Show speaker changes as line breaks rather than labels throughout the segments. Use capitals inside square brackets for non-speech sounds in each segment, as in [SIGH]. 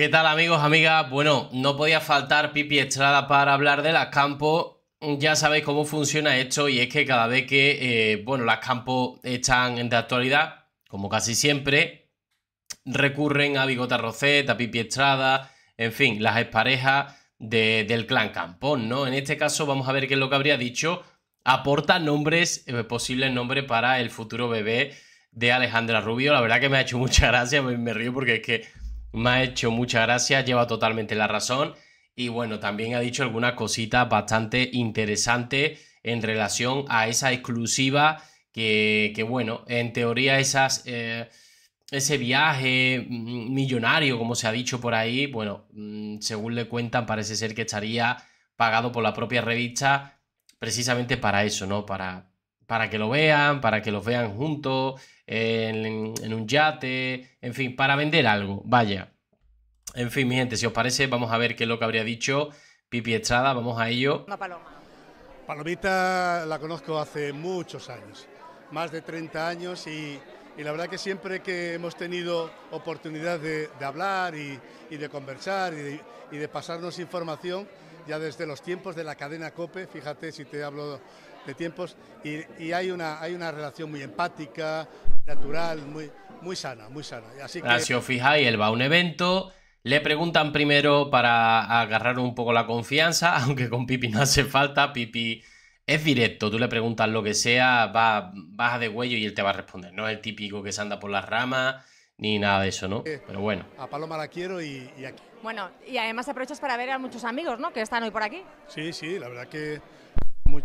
¿Qué tal amigos, amigas? Bueno, no podía faltar Pipi Estrada para hablar de las campos. Ya sabéis cómo funciona esto y es que cada vez que, eh, bueno, las campos están de actualidad, como casi siempre, recurren a Bigota Roseta, a Pipi Estrada, en fin, las exparejas del clan Campón, ¿no? En este caso vamos a ver qué es lo que habría dicho. Aporta nombres, eh, posibles nombres para el futuro bebé de Alejandra Rubio. La verdad que me ha hecho mucha gracia, me río porque es que me ha hecho muchas gracias, lleva totalmente la razón. Y bueno, también ha dicho alguna cosita bastante interesante en relación a esa exclusiva que, bueno, en teoría esas, eh, ese viaje mm, millonario, como se ha dicho por ahí, bueno, mm, según le cuentan, parece ser que estaría pagado por la propia revista precisamente para eso, ¿no? Para, para que lo vean, para que los vean juntos, en, un yate, en fin, para vender algo, vaya. En fin, mi gente, si os parece, vamos a ver qué es lo que habría dicho Pipi Estrada, vamos a
ello.
paloma. Palomita la conozco hace muchos años, más de 30 años y, la verdad que siempre que hemos tenido oportunidad de, hablar y, de conversar y de, y de pasarnos información, ya desde los tiempos de la cadena COPE, fíjate si te hablo de tiempos y, hay, una, hay una relación muy empática, natural, muy, muy sana, muy sana. Así que... Si os
fijáis, él va a un evento, le preguntan primero para agarrar un poco la confianza, [LAUGHS] aunque con Pipi no hace falta, Pipi es directo, tú le preguntas lo que sea, va, baja de huello y él te va a responder, no es el típico que se anda por las ramas ni nada de eso, ¿no? Eh, Pero bueno.
A Paloma la quiero y, y aquí.
Bueno, y además aprovechas para ver a muchos amigos, ¿no? Que están hoy por aquí.
Sí, sí, la verdad que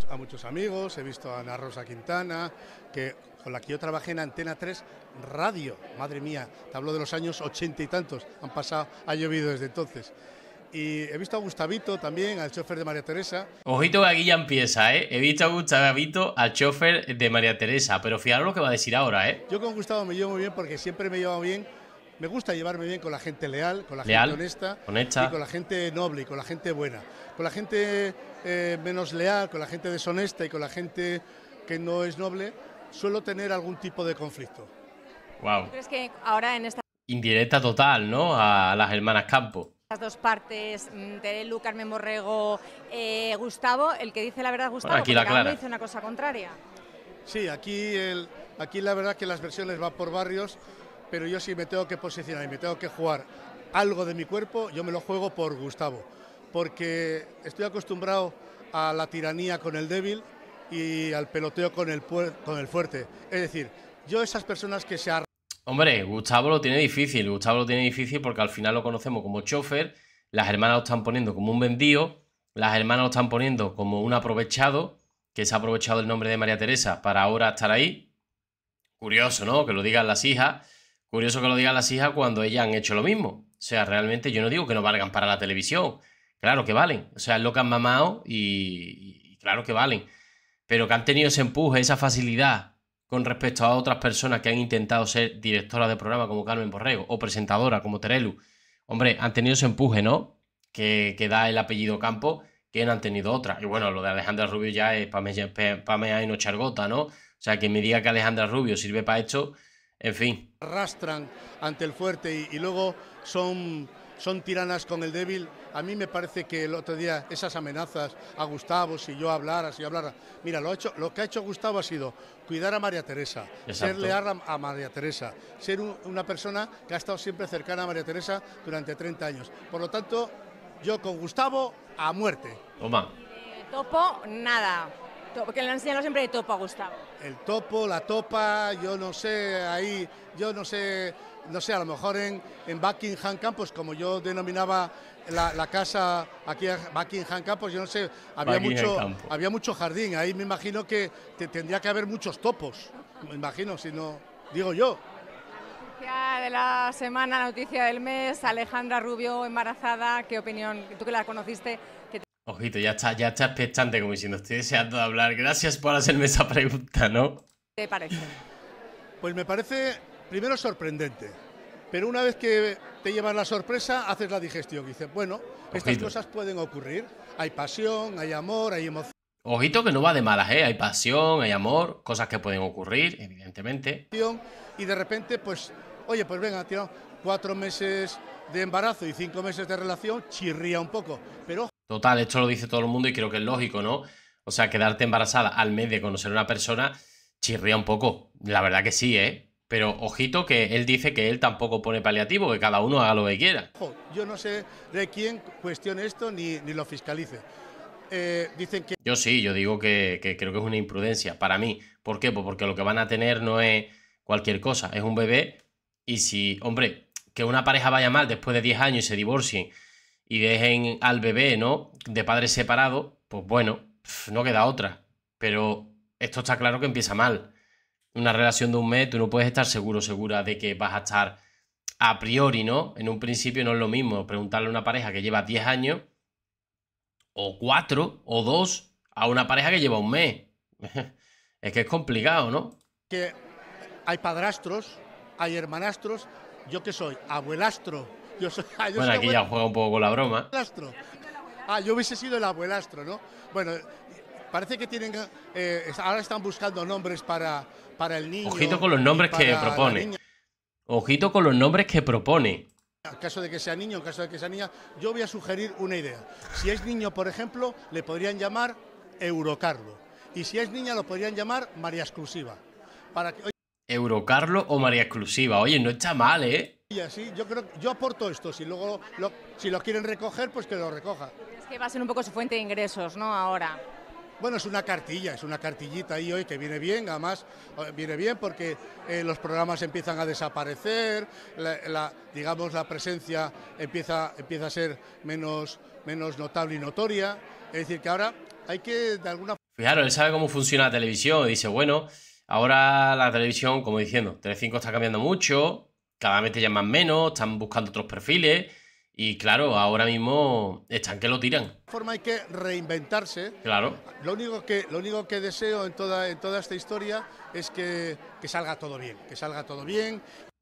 a muchos amigos, he visto a Ana Rosa Quintana, que, con la que yo trabajé en Antena 3 Radio, madre mía, te hablo de los años ochenta y tantos, han pasado, ha llovido desde entonces. Y he visto a Gustavito también, al chofer de María Teresa.
Ojito que aquí ya empieza, ¿eh? He visto a Gustavito, al chofer de María Teresa, pero fijaros lo que va a decir ahora, ¿eh?
Yo con Gustavo me llevo muy bien porque siempre me llevado bien me gusta llevarme bien con la gente leal, con la gente honesta, y con la gente noble y con la gente buena. Con la gente eh, menos leal, con la gente deshonesta y con la gente que no es noble, suelo tener algún tipo de conflicto.
Wow.
que ahora en esta
indirecta total, ¿no? A las hermanas Campo.
Las dos partes, de mm, Carmen Morrego, eh, Gustavo, el que dice la verdad Gustavo, el aquí dice una cosa contraria.
Sí, aquí, el, aquí la verdad que las versiones van por barrios pero yo sí me tengo que posicionar y me tengo que jugar algo de mi cuerpo, yo me lo juego por Gustavo, porque estoy acostumbrado a la tiranía con el débil y al peloteo con el, con el fuerte. Es decir, yo esas personas que se
Hombre, Gustavo lo tiene difícil, Gustavo lo tiene difícil porque al final lo conocemos como chofer, las hermanas lo están poniendo como un vendido, las hermanas lo están poniendo como un aprovechado, que se ha aprovechado el nombre de María Teresa para ahora estar ahí. Curioso, ¿no? Que lo digan las hijas. Curioso que lo digan las hijas cuando ellas han hecho lo mismo. O sea, realmente yo no digo que no valgan para la televisión. Claro que valen. O sea, es lo que han mamado y, claro que valen. Pero que han tenido ese empuje, esa facilidad con respecto a otras personas que han intentado ser directoras de programa como Carmen Borrego o presentadora como Terelu. Hombre, han tenido ese empuje, ¿no? Que, da el apellido Campo, que no han tenido otra. Y bueno, lo de Alejandra Rubio ya es para mí no Chargota, ¿no? O sea, que me diga que Alejandra Rubio sirve para esto, en fin.
Arrastran ante el fuerte y, luego son son tiranas con el débil. A mí me parece que el otro día esas amenazas a Gustavo, si yo hablara, si yo hablara. Mira, lo, ha hecho, lo que ha hecho Gustavo ha sido cuidar a María Teresa, ser leal a, María Teresa, ser una persona que ha estado siempre cercana a María Teresa durante 30 años. Por lo tanto, yo con Gustavo a muerte. Toma.
Eh, topo, nada. Porque le han enseñado siempre de topo a Gustavo.
El topo, la topa, yo no sé, ahí, yo no sé, no sé, a lo mejor en, Buckingham Campus, como yo denominaba la, casa aquí en Buckingham Campus, yo no sé, había mucho, había mucho jardín, ahí me imagino que tendría que haber muchos topos, me imagino, si no, digo yo.
Noticia de la semana, noticia del mes, Alejandra Rubio embarazada, ¿qué opinión, tú que la conociste,
Ojito, ya está, ya está expectante, como diciendo, estoy deseando hablar. Gracias por hacerme esa pregunta, ¿no?
¿Te parece?
Pues me parece, primero, sorprendente. Pero una vez que te llevas la sorpresa, haces la digestión. Y dices, bueno, estas cosas pueden ocurrir. Hay pasión, hay amor, hay emoción.
Ojito que no va de malas, ¿eh? Hay pasión, hay amor, cosas que pueden ocurrir, evidentemente.
Y de repente, pues, oye, pues venga, tío, cuatro meses de embarazo y cinco meses de relación, chirría un poco. Pero
Total, esto lo dice todo el mundo y creo que es lógico, ¿no? O sea, quedarte embarazada al mes de conocer a una persona chirría un poco. La verdad que sí, ¿eh? Pero ojito que él dice que él tampoco pone paliativo, que cada uno haga lo que quiera.
Yo no sé de quién cuestione esto ni, ni lo fiscalice.
Eh, dicen que... Yo sí, yo digo que, que, creo que es una imprudencia para mí. ¿Por qué? Pues porque lo que van a tener no es cualquier cosa, es un bebé. Y si, hombre, que una pareja vaya mal después de 10 años y se divorcien y dejen al bebé, ¿no? De padres separados, pues bueno, no queda otra. Pero esto está claro que empieza mal. Una relación de un mes, tú no puedes estar seguro, segura de que vas a estar a priori, ¿no? En un principio no es lo mismo preguntarle a una pareja que lleva 10 años, o 4, o 2, a una pareja que lleva un mes. [LAUGHS] Es que es complicado, ¿no?
Que hay padrastros, hay hermanastros. ¿Yo que soy? Abuelastro yo soy, [LAUGHS] ah, bueno, aquí ya
juega un poco con la broma.
Ah, yo hubiese sido el abuelastro, ¿no? Bueno, parece que tienen. Eh, ahora están buscando nombres para, para el niño. Ojito con los nombres que propone.
Ojito con los nombres que propone.
En caso de que sea niño, en caso de que sea niña, yo voy a sugerir una idea. Si es niño, por ejemplo, le podrían llamar Eurocarlo. Y si es niña, lo podrían llamar María Exclusiva. Para
Eurocarlo o María Exclusiva. Oye, no está mal, ¿eh?
Y así, yo creo yo aporto esto, si luego lo, si lo quieren recoger, pues que lo recoja.
Es que va a ser un poco su fuente de ingresos, ¿no? Ahora.
Bueno, es una cartilla, es una cartillita ahí hoy que viene bien, además eh, viene bien porque eh, los programas empiezan a desaparecer, la, digamos la presencia empieza, empieza a ser menos, menos notable y notoria, es decir, que ahora hay que de alguna
Fijaros, él sabe cómo funciona la televisión dice, bueno, ahora la televisión, como diciendo, Telecinco está cambiando mucho, cada vez te llaman menos, están buscando otros perfiles. Y claro, ahora mismo están que lo tiran. De
forma hay que reinventarse. Claro. Lo único que, lo único que deseo en toda, en toda esta historia es que, salga todo bien, que salga todo bien.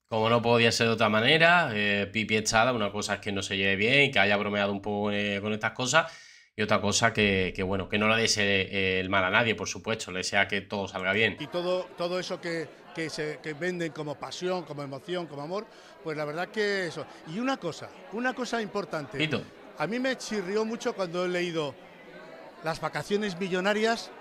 Como no podía ser de otra manera, eh, Pipi Echada, una cosa es que no se lleve bien y que haya bromeado un poco eh, con estas cosas. Y otra cosa que, bueno, que no le desee eh, el mal a nadie, por supuesto, le sea que todo salga bien.
Y todo, todo eso que, que, se, venden como pasión, como emoción, como amor, pues la verdad que eso. Y una cosa, una cosa importante. A mí me chirrió mucho cuando he leído Las vacaciones millonarias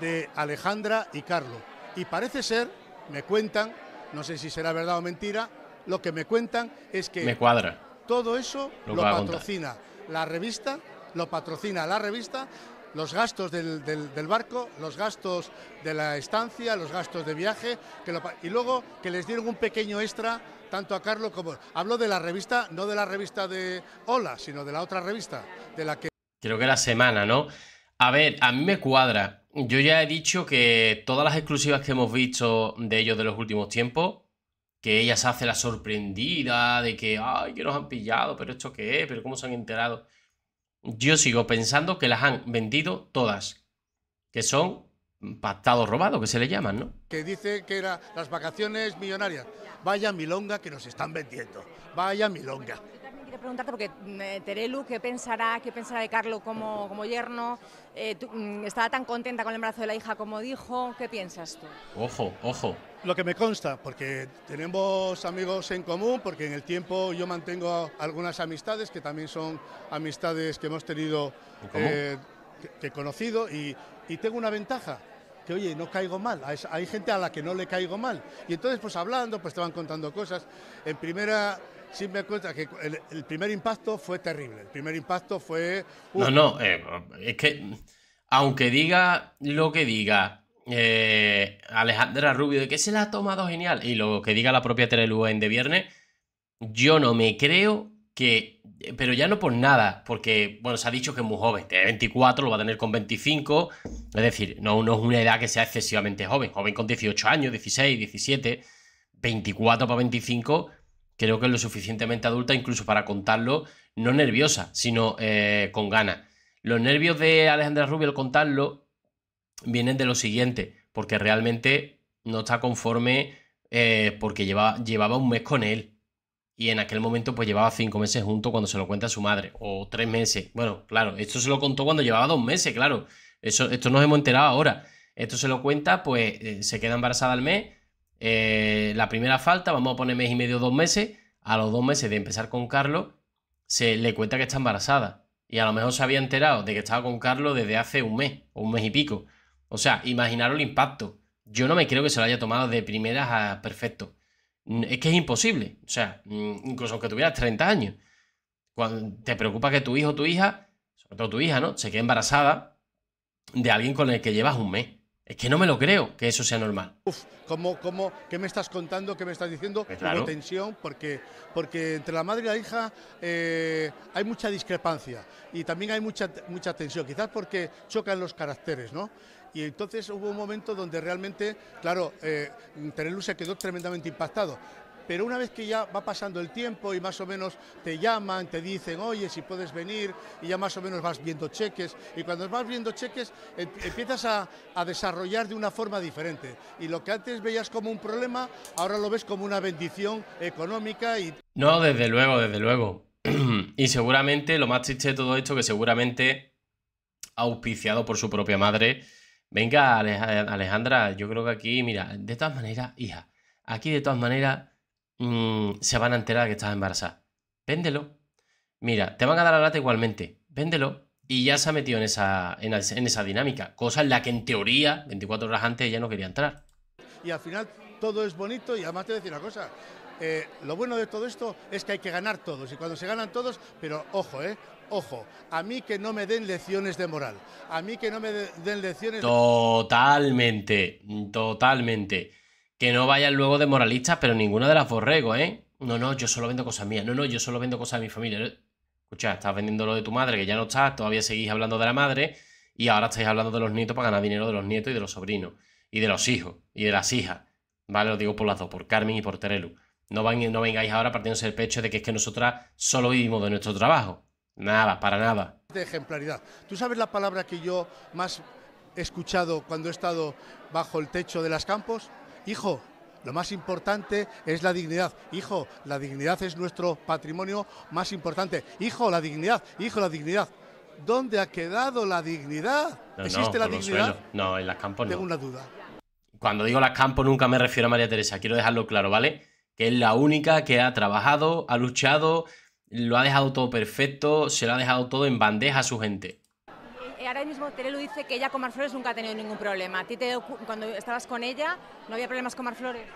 de Alejandra y Carlos... Y parece ser, me cuentan, no sé si será verdad o mentira, lo que me cuentan es que me cuadra. todo eso lo patrocina la revista, lo patrocina la revista los gastos del, barco, los gastos de la estancia, los gastos de viaje, que y luego que les dieron un pequeño extra tanto a Carlos como... Hablo de la revista, no de la revista de Hola, sino de la otra revista, de la que...
Creo que la semana, ¿no? A ver, a mí me cuadra. Yo ya he dicho que todas las exclusivas que hemos visto de ellos de los últimos tiempos, que ella se hace la sorprendida de que, ay, que nos han pillado, pero esto qué es, pero cómo se han enterado yo sigo pensando que las han vendido todas, que son pactados robados, que se le llaman, ¿no?
Que dice que eran las vacaciones millonarias. Vaya milonga que nos están vendiendo. Vaya milonga
quería preguntarte porque mm, eh, Terelu, ¿qué pensará, qué pensará de Carlo como, como yerno? Eh, mm, ¿Estaba tan contenta con el embarazo de la hija como dijo? ¿Qué piensas tú?
Ojo, ojo. Lo que me consta, porque tenemos amigos en común, porque en el tiempo yo mantengo algunas amistades que también son amistades que hemos tenido, eh, que, he conocido, y, y tengo una ventaja, que oye, no caigo mal, hay gente a la que no le caigo mal. Y entonces pues hablando, pues te van contando cosas. En primera sí me cuenta que el, primer impacto fue terrible. El primer impacto fue. No, no, eh,
es que aunque diga lo que diga eh, Alejandra Rubio de que se la ha tomado genial y lo que diga la propia en de viernes, yo no me creo que. Pero ya no por nada, porque, bueno, se ha dicho que es muy joven, tiene 24, lo va a tener con 25, es decir, no, no es una edad que sea excesivamente joven, joven con 18 años, 16, 17, 24 para 25 creo que es lo suficientemente adulta incluso para contarlo, no nerviosa, sino eh, con ganas. Los nervios de Alejandra Rubio al contarlo vienen de lo siguiente, porque realmente no está conforme eh, porque lleva, llevaba un mes con él. Y en aquel momento pues llevaba cinco meses junto cuando se lo cuenta a su madre, o tres meses. Bueno, claro, esto se lo contó cuando llevaba dos meses, claro. Eso, esto nos hemos enterado ahora. Esto se lo cuenta, pues eh, se queda embarazada al mes eh, la primera falta, vamos a poner mes y medio, dos meses, a los dos meses de empezar con Carlos, se le cuenta que está embarazada. Y a lo mejor se había enterado de que estaba con Carlos desde hace un mes o un mes y pico. O sea, imaginaros el impacto. Yo no me creo que se lo haya tomado de primeras a perfecto. Mm, es que es imposible. O sea, mm, incluso aunque tuvieras 30 años. Cuando te preocupa que tu hijo o tu hija, sobre todo tu hija, ¿no? Se quede embarazada de alguien con el que llevas un mes. Es que no me lo creo que eso sea normal.
Uf, ¿cómo, cómo, qué me estás contando? ¿Qué me estás diciendo? Pues tensión porque, porque entre la madre y la hija eh, hay mucha discrepancia y también hay mucha, mucha tensión, quizás porque chocan los caracteres, ¿no? Y entonces hubo un momento donde realmente, claro, eh, se quedó tremendamente impactado pero una vez que ya va pasando el tiempo y más o menos te llaman, te dicen, oye, si puedes venir, y ya más o menos vas viendo cheques, y cuando vas viendo cheques eh, empiezas a, desarrollar de una forma diferente, y lo que antes veías como un problema, ahora lo ves como una bendición económica y...
No, desde luego, desde luego. [CLEARS THROAT] y seguramente, lo más triste de todo esto, que seguramente ha auspiciado por su propia madre, Venga, Alejandra, yo creo que aquí, mira, de todas maneras, hija, aquí de todas maneras Mm, se van a enterar que estás embarazada. Véndelo. Mira, te van a dar la lata igualmente. Véndelo. Y ya se ha metido en esa, en, esa dinámica, cosa en la que en teoría 24 horas antes ya no quería entrar.
Y al final todo es bonito y además te voy a decir una cosa, eh, lo bueno de todo esto es que hay que ganar todos y cuando se ganan todos, pero ojo, eh, ojo, a mí que no me den lecciones de moral, a mí que no me den lecciones.
Totalmente, totalmente. Que no vayan luego de moralistas, pero ninguna de las borregos, ¿eh? No, no, yo solo vendo cosas mías. No, no, yo solo vendo cosas de mi familia. Eh, escucha, estás vendiendo lo de tu madre, que ya no estás, todavía seguís hablando de la madre, y ahora estáis hablando de los nietos para ganar dinero de los nietos y de los sobrinos, y de los hijos, y de las hijas. Vale, lo digo por las dos, por Carmen y por Terelu. No, van, no vengáis ahora partiéndose el pecho de que es que nosotras solo vivimos de nuestro trabajo. Nada, para nada.
De ejemplaridad. ¿Tú sabes la palabra que yo más he escuchado cuando he estado bajo el techo de las campos? hijo, lo más importante es la dignidad. Hijo, la dignidad es nuestro patrimonio más importante. Hijo, la dignidad, hijo, la dignidad. ¿Dónde ha quedado la dignidad? ¿Existe la dignidad?
No, en las campos Tengo una duda. Cuando digo las campos nunca me refiero a María Teresa, quiero dejarlo claro, ¿vale? Que es la única que ha trabajado, ha luchado, lo ha dejado todo perfecto, se lo ha dejado todo en bandeja a su gente.
Eh, ahora mismo Terelu dice que ella con Marflores nunca ha tenido ningún problema. ¿A ti te, cuando estabas con ella no había problemas con Marflores?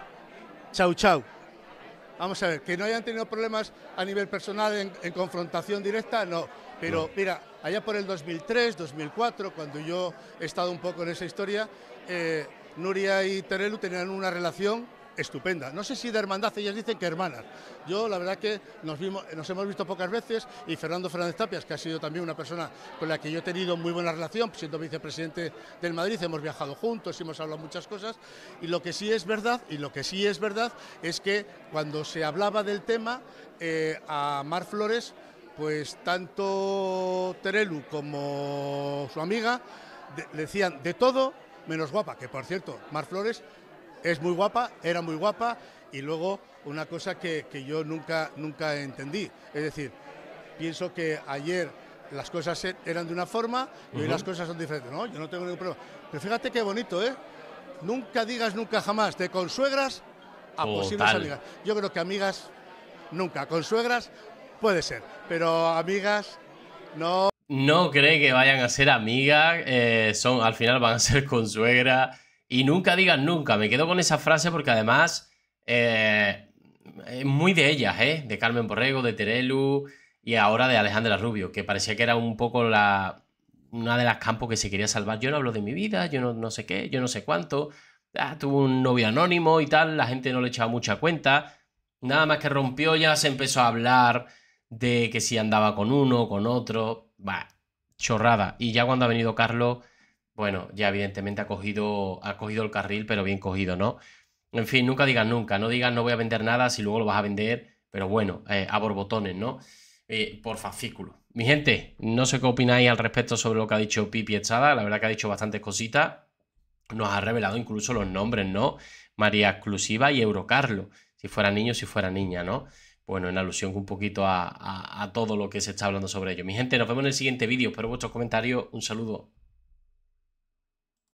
Chau, chau. Vamos a ver, que no hayan tenido problemas a nivel personal en, confrontación directa, no. Pero mira, allá por el 2003, 2004, cuando yo he estado un poco en esa historia, eh, Nuria y Terelu tenían una relación estupenda. No sé si de hermandad, ellas dicen que hermanas. Yo la verdad que nos, vimos, nos hemos visto pocas veces y Fernando Fernández Tapias, que ha sido también una persona con la que yo he tenido muy buena relación, siendo vicepresidente del Madrid, hemos viajado juntos, y hemos hablado muchas cosas y lo que sí es verdad, y lo que sí es verdad es que cuando se hablaba del tema, eh, a Mar Flores, pues tanto Terelu como su amiga le decían de todo menos guapa, que por cierto, Mar Flores es muy guapa, era muy guapa, y luego una cosa que, yo nunca, nunca entendí. Es decir, pienso que ayer las cosas e, eran de una forma y hoy las cosas son diferentes. No, yo no tengo ningún problema. Pero fíjate qué bonito, ¿eh? Nunca digas nunca jamás, de consuegras a posibles amigas. Yo creo que amigas nunca, con puede ser, pero amigas no. No cree que
vayan a ser amigas, eh, son al final van a ser consuegras y nunca digas nunca. Me quedo con esa frase porque además eh, es muy de ellas, ¿eh? De Carmen Borrego, de Terelu y ahora de Alejandra Rubio, que parecía que era un poco la, una de las campos que se quería salvar. Yo no hablo de mi vida, yo no, sé qué, yo no sé cuánto. Ah, tuvo un novio anónimo y tal, la gente no le echaba mucha cuenta. Nada más que rompió, ya se empezó a hablar de que si andaba con uno, con otro. Va, chorrada. Y ya cuando ha venido Carlos, bueno, ya evidentemente ha cogido, ha cogido el carril, pero bien cogido, ¿no? En fin, nunca digas nunca, no digas no voy a vender nada si luego lo vas a vender, pero bueno, eh, a borbotones, ¿no? Eh, por fascículo. Mi gente, no sé qué opináis al respecto sobre lo que ha dicho Pipi Echada, la verdad que ha dicho bastantes cositas, nos ha revelado incluso los nombres, ¿no? María Exclusiva y Eurocarlo, si fuera niño, si fuera niña, ¿no? bueno, en alusión un poquito a, a, todo lo que se está hablando sobre ello. Mi gente, nos vemos en el siguiente vídeo. Espero vuestros comentarios. Un saludo.